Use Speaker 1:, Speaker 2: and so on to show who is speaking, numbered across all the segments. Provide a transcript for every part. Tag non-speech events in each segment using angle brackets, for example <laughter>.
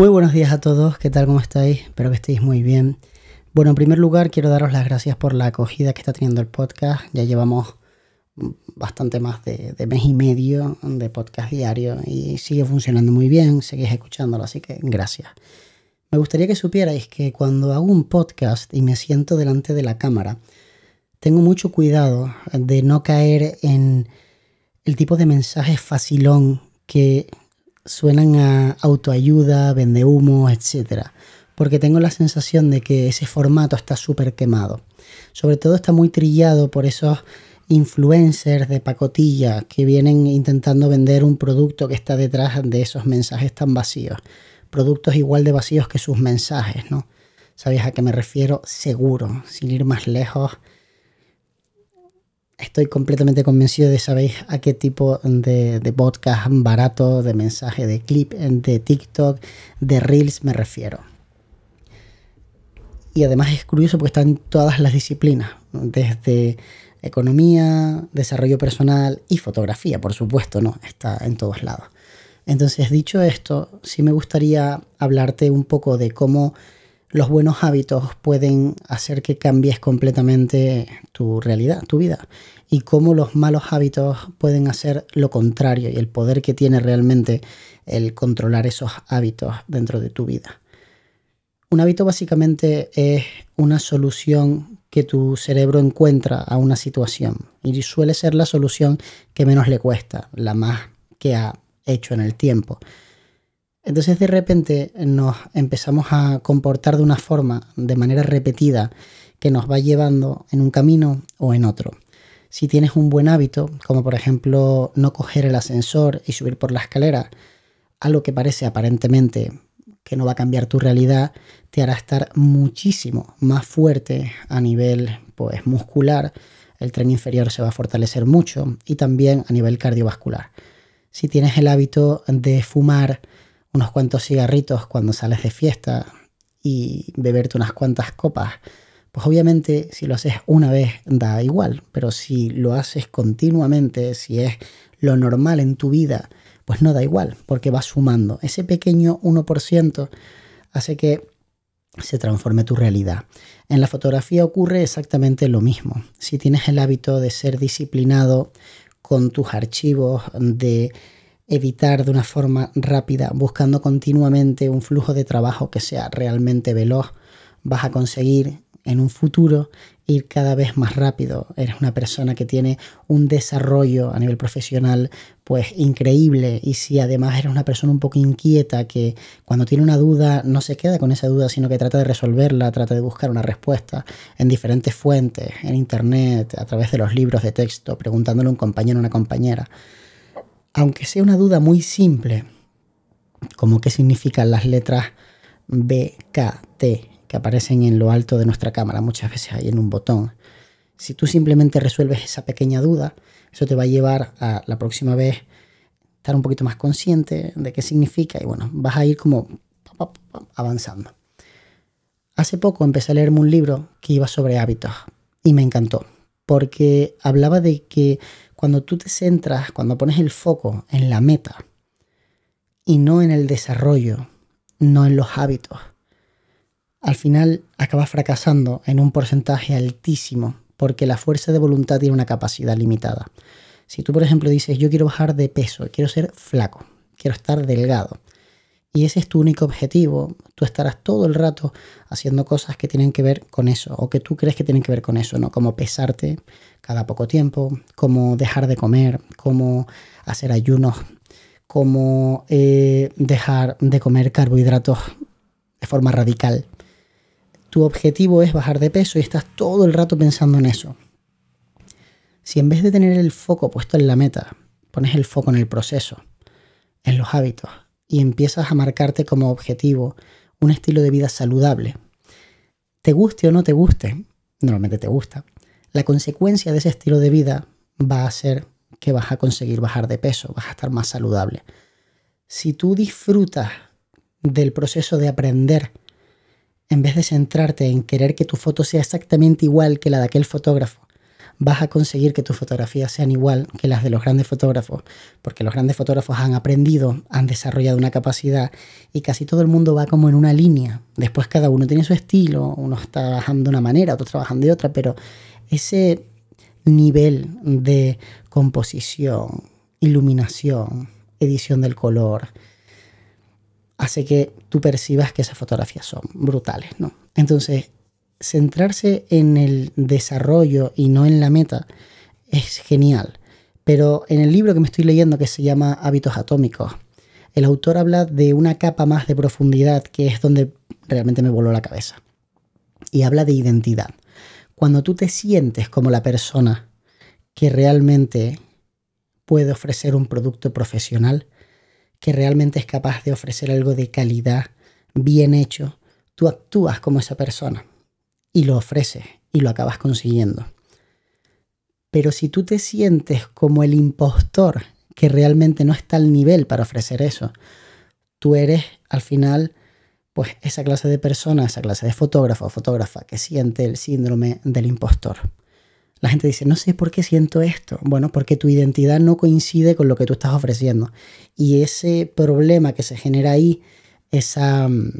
Speaker 1: Muy buenos días a todos, ¿qué tal? ¿Cómo estáis? Espero que estéis muy bien. Bueno, en primer lugar quiero daros las gracias por la acogida que está teniendo el podcast. Ya llevamos bastante más de, mes y medio de podcast diario y sigue funcionando muy bien, seguís escuchándolo, así que gracias. Me gustaría que supierais que cuando hago un podcast y me siento delante de la cámara, tengo mucho cuidado de no caer en el tipo de mensaje facilón que suenan a autoayuda, vende humo, etc. Porque tengo la sensación de que ese formato está súper quemado. Sobre todo está muy trillado por esos influencers de pacotilla que vienen intentando vender un producto que está detrás de esos mensajes tan vacíos. Productos igual de vacíos que sus mensajes, ¿no? ¿Sabéis a qué me refiero? Seguro, sin ir más lejos, estoy completamente convencido de sabéis a qué tipo de, podcast barato, de mensaje, de clip, de TikTok, de Reels me refiero. Y además es curioso porque están todas las disciplinas, desde economía, desarrollo personal y fotografía, por supuesto, ¿no? Está en todos lados. Entonces, dicho esto, sí me gustaría hablarte un poco de cómo los buenos hábitos pueden hacer que cambies completamente tu realidad, tu vida, y cómo los malos hábitos pueden hacer lo contrario y el poder que tiene realmente el controlar esos hábitos dentro de tu vida. Un hábito básicamente es una solución que tu cerebro encuentra a una situación y suele ser la solución que menos le cuesta, la más que ha hecho en el tiempo. Entonces de repente nos empezamos a comportar de una forma, de manera repetida, que nos va llevando en un camino o en otro. Si tienes un buen hábito, como por ejemplo no coger el ascensor y subir por la escalera, algo que parece aparentemente que no va a cambiar tu realidad, te hará estar muchísimo más fuerte a nivel pues, muscular, el tren inferior se va a fortalecer mucho y también a nivel cardiovascular. Si tienes el hábito de fumar, unos cuantos cigarritos cuando sales de fiesta y beberte unas cuantas copas, pues obviamente si lo haces una vez da igual, pero si lo haces continuamente, si es lo normal en tu vida, pues no da igual, porque va sumando. Ese pequeño 1% hace que se transforme tu realidad. En la fotografía ocurre exactamente lo mismo. Si tienes el hábito de ser disciplinado con tus archivos, de evitar de una forma rápida, buscando continuamente un flujo de trabajo que sea realmente veloz, vas a conseguir en un futuro ir cada vez más rápido. Eres una persona que tiene un desarrollo a nivel profesional pues increíble y si además eres una persona un poco inquieta que cuando tiene una duda no se queda con esa duda sino que trata de resolverla, trata de buscar una respuesta en diferentes fuentes, en internet, a través de los libros de texto, preguntándole a un compañero o una compañera aunque sea una duda muy simple, como qué significan las letras B, K, T, que aparecen en lo alto de nuestra cámara, muchas veces ahí en un botón. Si tú simplemente resuelves esa pequeña duda, eso te va a llevar a la próxima vez estar un poquito más consciente de qué significa y bueno, vas a ir como avanzando. Hace poco empecé a leerme un libro que iba sobre hábitos y me encantó, porque hablaba de que cuando tú te centras, cuando pones el foco en la meta y no en el desarrollo, no en los hábitos, al final acabas fracasando en un porcentaje altísimo porque la fuerza de voluntad tiene una capacidad limitada. Si tú, por ejemplo, dices, yo quiero bajar de peso, quiero ser flaco, quiero estar delgado, y ese es tu único objetivo, tú estarás todo el rato haciendo cosas que tienen que ver con eso, o que tú crees que tienen que ver con eso, ¿no? Como pesarte, cada poco tiempo, cómo dejar de comer, cómo hacer ayunos, cómo eh, dejar de comer carbohidratos de forma radical. Tu objetivo es bajar de peso y estás todo el rato pensando en eso. Si en vez de tener el foco puesto en la meta, pones el foco en el proceso, en los hábitos, y empiezas a marcarte como objetivo un estilo de vida saludable, te guste o no te guste, normalmente te gusta, la consecuencia de ese estilo de vida va a ser que vas a conseguir bajar de peso, vas a estar más saludable. Si tú disfrutas del proceso de aprender, en vez de centrarte en querer que tu foto sea exactamente igual que la de aquel fotógrafo, vas a conseguir que tus fotografías sean igual que las de los grandes fotógrafos, porque los grandes fotógrafos han aprendido, han desarrollado una capacidad y casi todo el mundo va como en una línea. Después cada uno tiene su estilo, uno está trabajando de una manera, otros trabajando de otra, pero ese nivel de composición, iluminación, edición del color, hace que tú percibas que esas fotografías son brutales, ¿no? Entonces, centrarse en el desarrollo y no en la meta es genial. Pero en el libro que me estoy leyendo, que se llama Hábitos Atómicos, el autor habla de una capa más de profundidad que es donde realmente me voló la cabeza. Y habla de identidad cuando tú te sientes como la persona que realmente puede ofrecer un producto profesional, que realmente es capaz de ofrecer algo de calidad, bien hecho, tú actúas como esa persona y lo ofreces y lo acabas consiguiendo. Pero si tú te sientes como el impostor que realmente no está al nivel para ofrecer eso, tú eres al final pues esa clase de persona, esa clase de fotógrafo o fotógrafa que siente el síndrome del impostor. La gente dice, no sé por qué siento esto. Bueno, porque tu identidad no coincide con lo que tú estás ofreciendo. Y ese problema que se genera ahí, esa mm,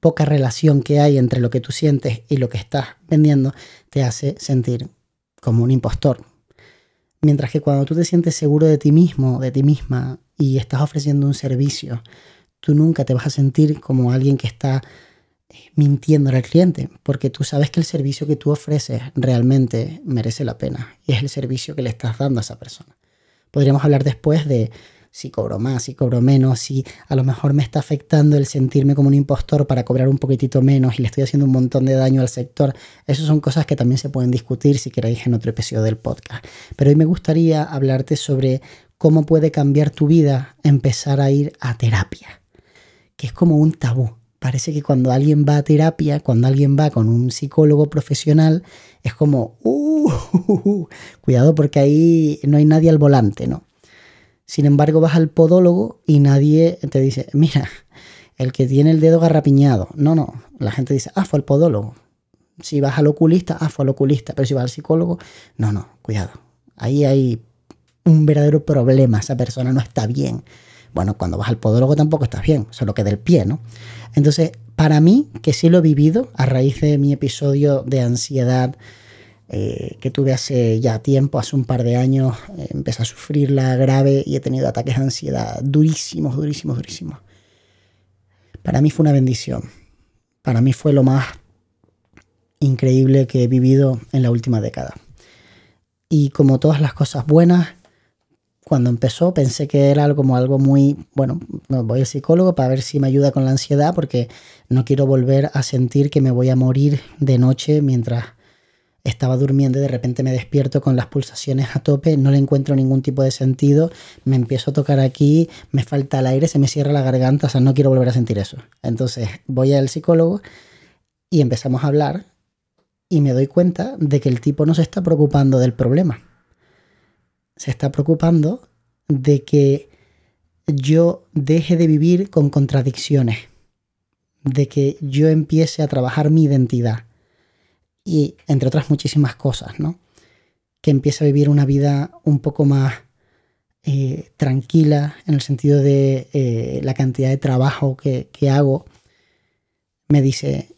Speaker 1: poca relación que hay entre lo que tú sientes y lo que estás vendiendo, te hace sentir como un impostor. Mientras que cuando tú te sientes seguro de ti mismo, de ti misma, y estás ofreciendo un servicio, tú nunca te vas a sentir como alguien que está eh, mintiendo al cliente, porque tú sabes que el servicio que tú ofreces realmente merece la pena y es el servicio que le estás dando a esa persona. Podríamos hablar después de si cobro más, si cobro menos, si a lo mejor me está afectando el sentirme como un impostor para cobrar un poquitito menos y le estoy haciendo un montón de daño al sector. Esas son cosas que también se pueden discutir si queréis en otro episodio del podcast. Pero hoy me gustaría hablarte sobre cómo puede cambiar tu vida empezar a ir a terapia es como un tabú. Parece que cuando alguien va a terapia, cuando alguien va con un psicólogo profesional, es como, uh, <laughs> cuidado porque ahí no hay nadie al volante, ¿no? Sin embargo, vas al podólogo y nadie te dice, mira, el que tiene el dedo garrapiñado. No, no, la gente dice, ah, fue al podólogo. Si vas al oculista, ah, fue al oculista. Pero si vas al psicólogo, no, no, cuidado. Ahí hay un verdadero problema, esa persona no está bien. Bueno, cuando vas al podólogo tampoco estás bien, solo que del pie, ¿no? Entonces, para mí, que sí lo he vivido a raíz de mi episodio de ansiedad eh, que tuve hace ya tiempo, hace un par de años, eh, empecé a sufrirla grave y he tenido ataques de ansiedad durísimos, durísimos, durísimos. Para mí fue una bendición. Para mí fue lo más increíble que he vivido en la última década. Y como todas las cosas buenas, cuando empezó pensé que era como algo muy, bueno, voy al psicólogo para ver si me ayuda con la ansiedad porque no quiero volver a sentir que me voy a morir de noche mientras estaba durmiendo y de repente me despierto con las pulsaciones a tope, no le encuentro ningún tipo de sentido, me empiezo a tocar aquí, me falta el aire, se me cierra la garganta, o sea, no quiero volver a sentir eso. Entonces voy al psicólogo y empezamos a hablar y me doy cuenta de que el tipo no se está preocupando del problema se está preocupando de que yo deje de vivir con contradicciones, de que yo empiece a trabajar mi identidad y entre otras muchísimas cosas, ¿no? Que empiece a vivir una vida un poco más eh, tranquila en el sentido de eh, la cantidad de trabajo que hago. Me dice,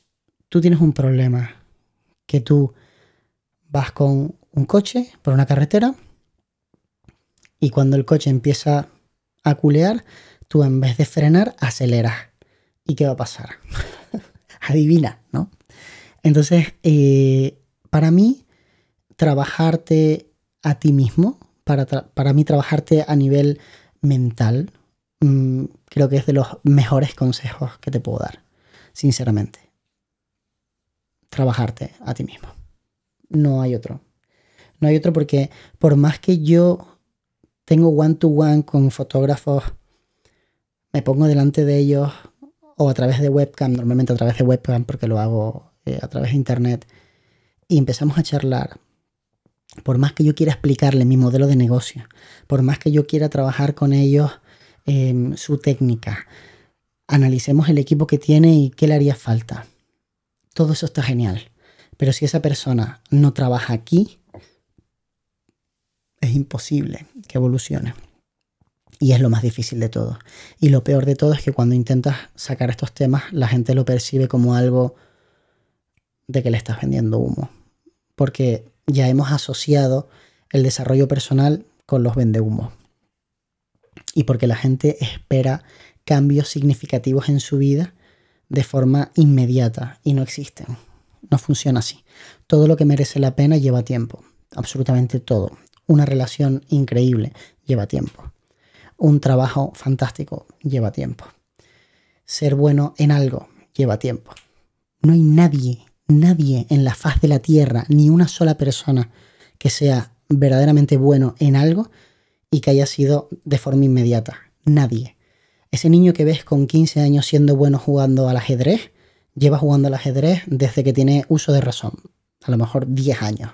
Speaker 1: tú tienes un problema, que tú vas con un coche por una carretera y cuando el coche empieza a culear, tú en vez de frenar, aceleras. ¿Y qué va a pasar? <laughs> Adivina, ¿no? Entonces, eh, para mí, trabajarte a ti mismo, para, para mí trabajarte a nivel mental, mm, creo que es de los mejores consejos que te puedo dar, sinceramente. Trabajarte a ti mismo. No hay otro. No hay otro porque por más que yo tengo one-to-one con fotógrafos, me pongo delante de ellos o a través de webcam, normalmente a través de webcam porque lo hago eh, a través de internet, y empezamos a charlar. Por más que yo quiera explicarle mi modelo de negocio, por más que yo quiera trabajar con ellos em, su técnica, analicemos el equipo que tiene y qué le haría falta. Todo eso está genial. Pero si esa persona no trabaja aquí, es imposible que evolucione. Y es lo más difícil de todo. Y lo peor de todo es que cuando intentas sacar estos temas, la gente lo percibe como algo de que le estás vendiendo humo. Porque ya hemos asociado el desarrollo personal con los vendehumos. Y porque la gente espera cambios significativos en su vida de forma inmediata y no existen. No funciona así. Todo lo que merece la pena lleva tiempo. Absolutamente todo. Una relación increíble lleva tiempo. Un trabajo fantástico lleva tiempo. Ser bueno en algo lleva tiempo. No hay nadie, nadie en la faz de la tierra, ni una sola persona que sea verdaderamente bueno en algo y que haya sido de forma inmediata. Nadie. Ese niño que ves con 15 años siendo bueno jugando al ajedrez, lleva jugando al ajedrez desde que tiene uso de razón, a lo mejor 10 años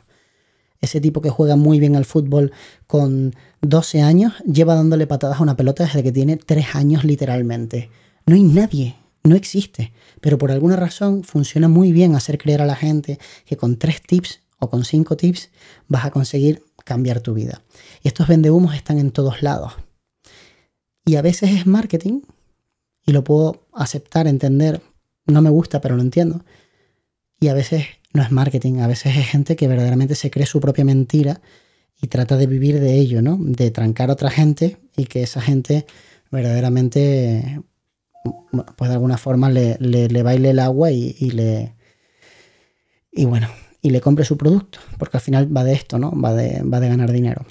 Speaker 1: ese tipo que juega muy bien al fútbol con 12 años, lleva dándole patadas a una pelota desde que tiene 3 años literalmente. No hay nadie, no existe, pero por alguna razón funciona muy bien hacer creer a la gente que con 3 tips o con 5 tips vas a conseguir cambiar tu vida. estos vendehumos están en todos lados. Y a veces es marketing, y lo puedo aceptar, entender, no me gusta, pero lo entiendo. Y a veces no es marketing, a veces es gente que verdaderamente se cree su propia mentira y trata de vivir de ello, ¿no? De trancar a otra gente y que esa gente verdaderamente, pues de alguna forma le, baile el agua y, le... Y bueno, y le compre su producto, porque al final va de esto, ¿no? Va de, va de ganar dinero.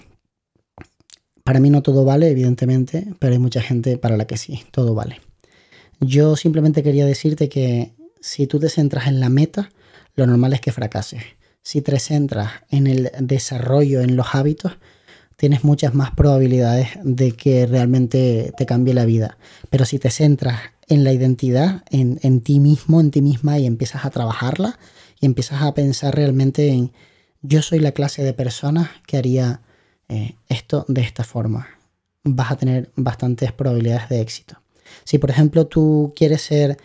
Speaker 1: Para mí no todo vale, evidentemente, pero hay mucha gente para la que sí, todo vale. Yo simplemente quería decirte que si tú te centras en la meta, lo normal es que fracases. Si te centras en el desarrollo, en los hábitos, tienes muchas más probabilidades de que realmente te cambie la vida. Pero si te centras en la identidad, en, ti mismo, en ti misma y empiezas a trabajarla y empiezas a pensar realmente en yo soy la clase de persona que haría eh, esto de esta forma, vas a tener bastantes probabilidades de éxito. Si por ejemplo tú quieres ser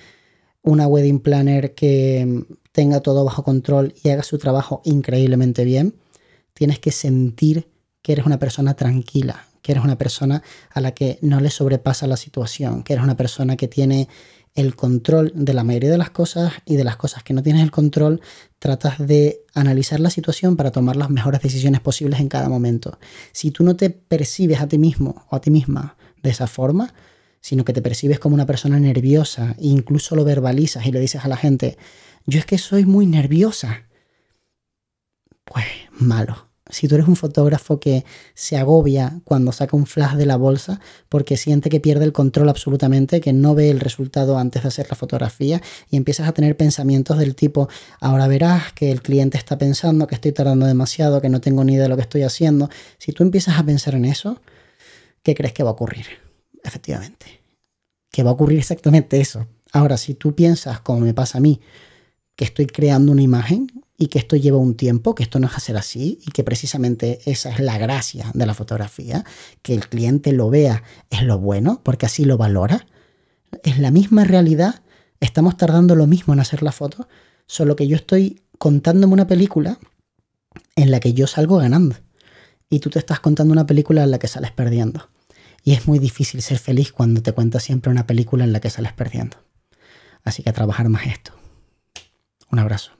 Speaker 1: una wedding planner que tenga todo bajo control y haga su trabajo increíblemente bien, tienes que sentir que eres una persona tranquila, que eres una persona a la que no le sobrepasa la situación, que eres una persona que tiene el control de la mayoría de las cosas y de las cosas que no tienes el control, tratas de analizar la situación para tomar las mejores decisiones posibles en cada momento. Si tú no te percibes a ti mismo o a ti misma de esa forma, sino que te percibes como una persona nerviosa e incluso lo verbalizas y le dices a la gente, yo es que soy muy nerviosa. Pues malo. Si tú eres un fotógrafo que se agobia cuando saca un flash de la bolsa porque siente que pierde el control absolutamente, que no ve el resultado antes de hacer la fotografía y empiezas a tener pensamientos del tipo, ahora verás que el cliente está pensando que estoy tardando demasiado, que no tengo ni idea de lo que estoy haciendo. Si tú empiezas a pensar en eso, ¿qué crees que va a ocurrir? Efectivamente, que va a ocurrir exactamente eso. Ahora, si tú piensas, como me pasa a mí, que estoy creando una imagen y que esto lleva un tiempo, que esto no es hacer así y que precisamente esa es la gracia de la fotografía, que el cliente lo vea es lo bueno porque así lo valora. Es la misma realidad, estamos tardando lo mismo en hacer la foto, solo que yo estoy contándome una película en la que yo salgo ganando y tú te estás contando una película en la que sales perdiendo. Y es muy difícil ser feliz cuando te cuentas siempre una película en la que sales perdiendo. Así que a trabajar más esto. Un abrazo.